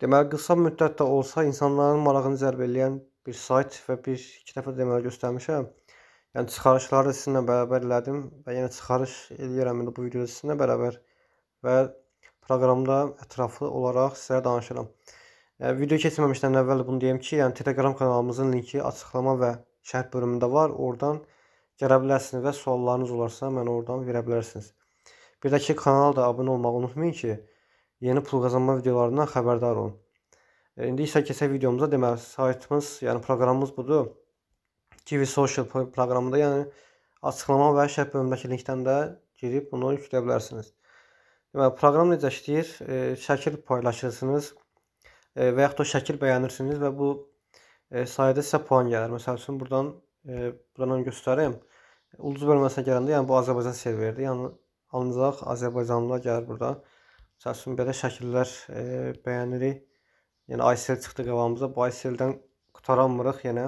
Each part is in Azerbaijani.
Deməli qısa müddət də olsa insanların marağını cəlb edən bir sayt və bir iki dəfə deməli göstərmişəm. Yəni çıxarışları da sizinlə bərabər elədim və yenə çıxarış eləyirəm indi bu videoda sizinlə bərabər və proqramda ətraflı olaraq sizə danışıram. E, video keçməmişdən əvvəl bunu deyim ki, yəni Telegram kanalımızın linki açıqlama və şərh bölümündə var. Oradan gələ bilərsiniz və suallarınız olarsa mən oradan verə bilərsiniz. Bir də ki, kanala da abunə olmağı unutmayın ki, yeni pul qazanma videolarından xəbərdar olun. E, indi isə keçək videomuza. Deməli, saytımız, yəni proqramımız budur. Kiwi Social proqramında, yəni açıqlama və şərh bölümündəki linkdən də girib bunu yükləyə bilərsiniz. Deməli, proqram necə işləyir? E, şəkil paylaşırsınız e, və yaxud da şəkil bəyənirsiniz və bu e, sayədə sizə puan gəlir. Məsəl üçün buradan e, buradan göstərim. Ulduz bölməsinə gələndə, yəni bu Azərbaycan serveridir. Yəni ancaq Azərbaycanlılar gəlir burada. Məsəl belə şəkillər e, bəyənirik. Yəni ISL çıxdı qabağımıza. Bu ISL-dən qutaranmırıq yenə.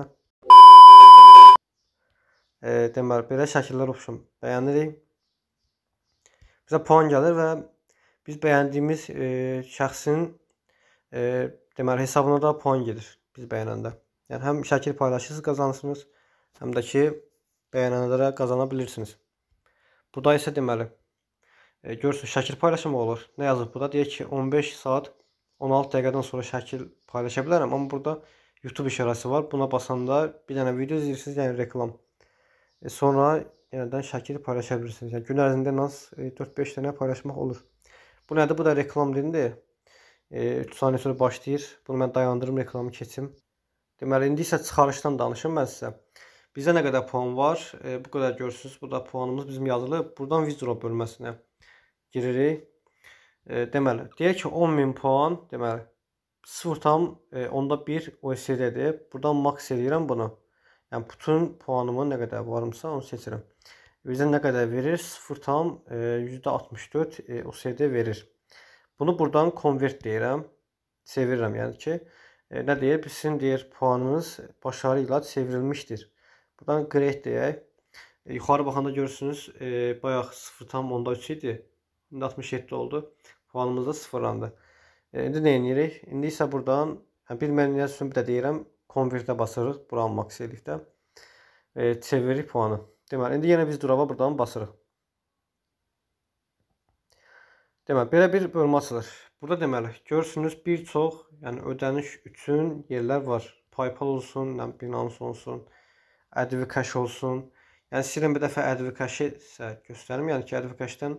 E, deməli belə şəkillər oxşum bəyənirik. Bizə puan gəlir və biz bəyəndiyimiz e, şəxsin e, deməli hesabına da puan gedir biz bəyənəndə. Yəni həm şəkil paylaşırsınız qazanırsınız, həm də ki bəyənənlərə qazana bilirsiniz. Bu da isə deməli E, görürsünüz şəkil paylaşımı olur. Nə yazıb burada? Deyək ki, 15 saat 16 dəqiqədən sonra şəkil paylaşa bilərəm. Amma burada YouTube işarəsi var. Buna basanda bir dənə video izləyirsiniz, yəni reklam. E, sonra yenidən şəkil paylaşa bilirsiniz. Yəni gün ərzində ən az 4-5 e, dənə paylaşmaq olur. Bu nədir? Bu da reklam dilində. E, 3 saniyə sonra başlayır. Bunu mən dayandırım, reklamı keçim. Deməli, indi isə çıxarışdan danışım mən sizə. Bizdə nə qədər puan var? E, bu qədər görürsüz. Burada puanımız bizim yazılıb. Buradan Vizro bölməsinə giririk. E, deməli, deyək ki 10000 puan, deməli 0.1 e, OCD-dir. Burdan maks eləyirəm bunu. Yəni bütün puanımı nə qədər varımsa onu seçirəm. Bizə nə qədər verir? 0.64 e, e, OCD verir. Bunu buradan convert deyirəm. Çevirirəm, yəni ki, nə deyir? Sizin deyir puanınız başarı ilə çevrilmişdir. Buradan grade deyək. Yuxarı baxanda görürsünüz, bayaq 0.3 idi. 67 oldu. Puanımız da sıfırlandı. E, indi nə edirik? İndi isə buradan hə, bilmədiyiniz üçün bir də deyirəm, konvertə basırıq buranın maks ellikdə. E, çeviririk puanı. Deməli, indi yenə biz durava buradan basırıq. Deməli, belə bir bölmə açılır. Burada deməli, görürsünüz bir çox, yəni ödəniş üçün yerlər var. PayPal olsun, nə Binance olsun, Advicash olsun. Yəni istəyirəm bir dəfə Advicash-ı göstərim, yəni ki, Advicash-dan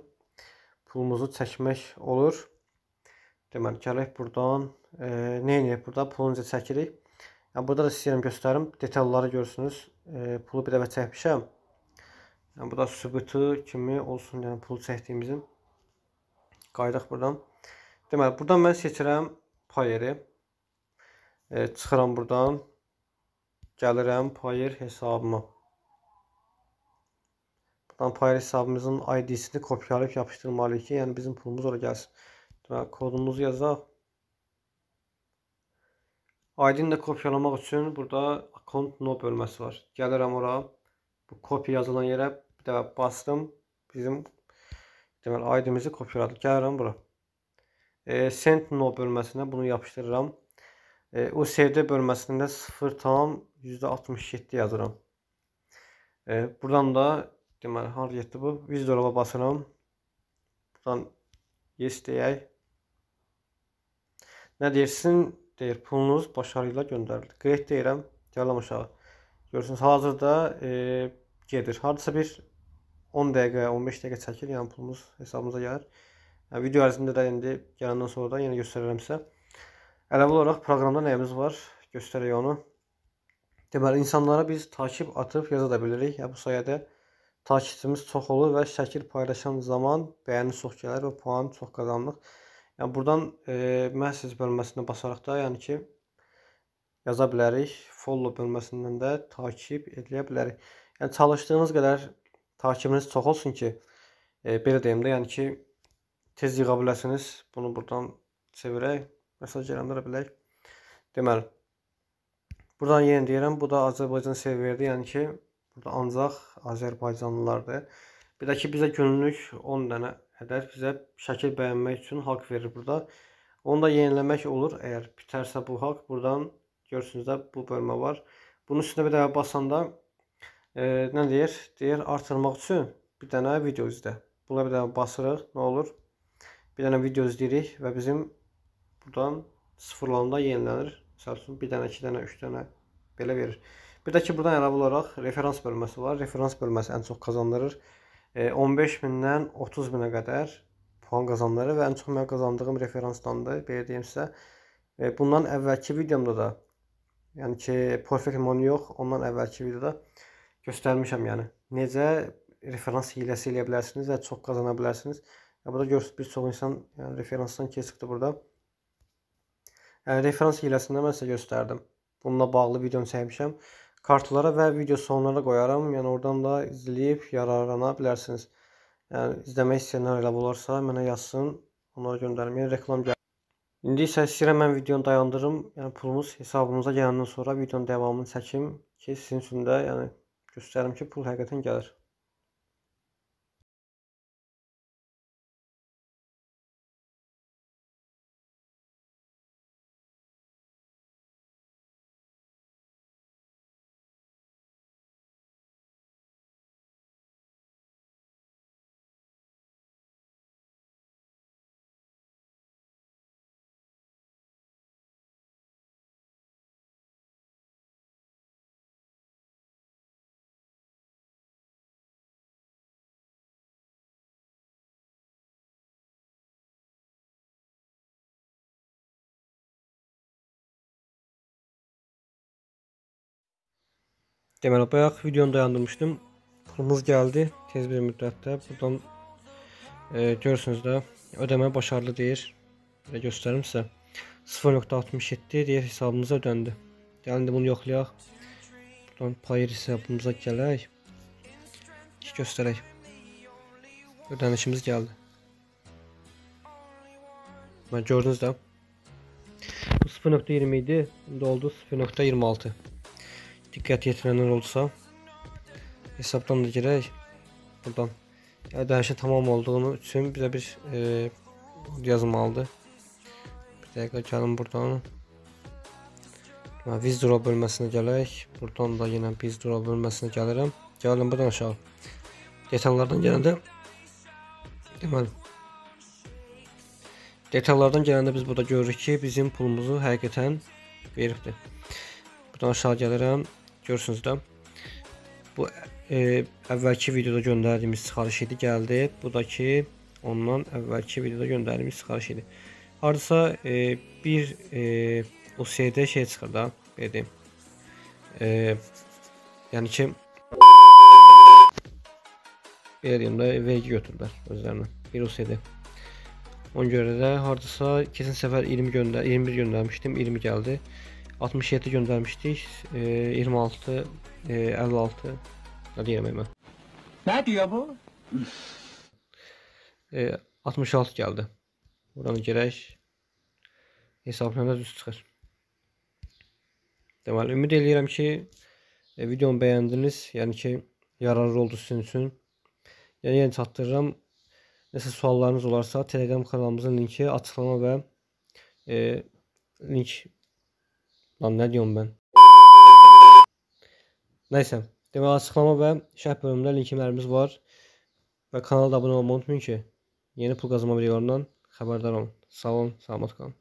pulumuzu çəkmək olur. Deməli, gələk buradan e, nə edək burada? Pulumuzu çəkirik. Yəni, burada da istəyirəm yəni göstərim. Detalları görürsünüz. E, pulu bir dəvə çəkmişəm. Yəni, bu da sübutu kimi olsun, yəni pulu çəkdiyimizin. Qayıdaq buradan. Deməli, buradan mən seçirəm payeri. E, çıxıram buradan. Gəlirəm payer hesabıma. Vampire hesabımızın ID'sini kopyalayıp yapıştırın ki Yani bizim pulumuz oraya gelsin. Daha kodumuzu yazalım. ID'ni de kopyalamak için burada account no bölmesi var. Gelirim oraya. Bu kopya yazılan yere bir daha bastım. Bizim deməli ID'mizi kopyaladık. Gelirim bura. E, send no Bölmesine bunu yapıştırırım. E, o sevdə 0 tam %67 yazıram. E, buradan da Deməli, hariyətdir bu. 100 dollara basıram. Buradan yes deyək. Nə deyirsin? Deyir, pulunuz başarıyla göndərildi. Great deyirəm. Gələm aşağı. Görürsünüz, hazırda e, gedir. Hardasa bir 10 dəqiqə, 15 dəqiqə çəkir. Yəni pulumuz hesabımıza gəlir. Yəni, video ərzində də indi gələndən sonra da yenə göstərərəm sizə. Əlavə olaraq proqramda nəyimiz var? Göstərək onu. Deməli, insanlara biz takip atıb yaza da bilirik. Yəni, bu sayədə takipçimiz çox olur və şəkil paylaşan zaman bəyəni çox gəlir və puan çox qazanırıq. Yəni burdan e, message bölməsinə basaraq da, yəni ki yaza bilərik. Follow bölməsindən də takip edə bilərik. Yəni çalışdığınız qədər takibiniz çox olsun ki, e, belə deyim də, yəni ki tez yığa biləsiniz. Bunu buradan çevirək, mesaj gələndirə bilək. Deməli, buradan yenə deyirəm, bu da Azərbaycan serverdir, yəni ki Burada ancaq Azərbaycanlılardır. Bir də ki, bizə günlük 10 dənə qədər bizə şəkil bəyənmək üçün haqq verir burada. Onu da yeniləmək olur. eğer bitərsə bu haqq, buradan görürsünüz də bu bölmə var. Bunun üstünə bir dəfə basanda e, nə deyir? Deyir artırmaq üçün bir dənə video izlə. Buna bir dənə basırıq, nə olur? Bir dənə video izləyirik və bizim buradan sıfırlananda yenilənir. Məsəl üçün bir dənə, iki dənə, üç dənə belə verir. Bir də ki, burdan əlavə olaraq referans bölməsi var. Referans bölməsi ən çox qazandırır. 15 e, mindən 30 minə qədər puan qazanları və ən çox mən qazandığım referansdandır, belə deyim sizə. E, bundan əvvəlki videomda da, yəni ki, perfect money yox, ondan əvvəlki videoda göstərmişəm, yəni necə referans hiləsi eləyə bilərsiniz və çox qazana bilərsiniz. Və burada görürsünüz bir çox insan yəni referansdan keçibdi burada. Yəni referans hiləsində mən sizə göstərdim. Bununla bağlı videonu çəkmişəm kartlara və video sonlara qoyaram. Yəni oradan da izləyib yararlana bilərsiniz. Yəni izləmək istəyənlər elə olarsa mənə yazsın, onlara göndərim. Yəni reklam gəlir. İndi isə istəyirəm mən videonu dayandırım. Yəni pulumuz hesabımıza gələndən sonra videonun davamını çəkim ki, sizin üçün də yəni göstərim ki, pul həqiqətən gəlir. Temel olarak videonu dayandırmıştım. Kırmızı geldi. Tez bir müddetle. Buradan e, görürsünüz de ödeme başarılı değil. Ve gösteririm size. 0.67 diye hesabımıza ödendi. Yani bunu yoklayaq. Buradan payır hesabımıza gələk. Ki göstərək. Ödənişimiz gəldi. Mən gördünüz də. 0.20 idi. İndi oldu 0.26. diqqət yetirənlər olsa hesabdan da girək. Buradan ödənişin tamam olduğunu üçün bizə bir e, yazmalıdır. Bir dəqiqə gəlin buradan. Vizdro bölməsinə gələk. Buradan da yenə Vizdro bölməsinə gəlirəm. Gəldim buradan aşağı. Detallardan gələndə deməli Detallardan gələndə biz burada görürük ki, bizim pulumuzu həqiqətən veribdir. Buradan aşağı gəlirəm. Görürsünüz da Bu evvelki videoda gönderdiğimiz çıxarış idi, gəldi. Bu da ki, ondan evvelki videoda gönderdiğimiz çıxarış idi. Hardasa e, bir e, OCD şey çıxır da, belə E, yəni ki, bir deyim də, vergi götürdüler özlərinə. Bir OCD. Ona görə də hardasa keçən səfər 20 gönder 21 göndermiştim 20 geldi. 67 göndermiştik, ee, E, 26, e, 56. Ne diyemeyim ben. Ne diyor bu? E, ee, 66 geldi. Buranı gerek hesablamada düz çıxır. Deməli, ümid eləyirəm ki, e, videomu bəyəndiniz, yəni ki, yararlı oldu sizin üçün. Yəni, yəni çatdırıram. Nəsə suallarınız olarsa, Telegram kanalımızın linki açıklama ve e, link Lan nə deyim mən? Nəysə, demək açıqlama və şərh bölümündə linklərimiz var. Və kanala da abunə olmayı unutmayın ki, yeni pul qazanma videolarından xəbərdar olun. Sağ olun, salamat qalın.